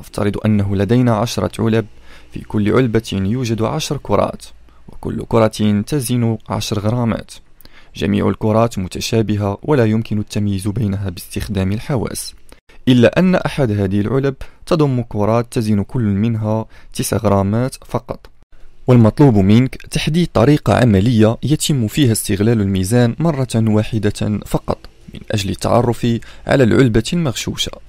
نفترض أنه لدينا عشرة علب في كل علبة يوجد عشر كرات وكل كرة تزن عشر غرامات جميع الكرات متشابهة ولا يمكن التمييز بينها باستخدام الحواس إلا أن أحد هذه العلب تضم كرات تزن كل منها تسع غرامات فقط والمطلوب منك تحديد طريقة عملية يتم فيها استغلال الميزان مرة واحدة فقط من أجل التعرف على العلبة المغشوشة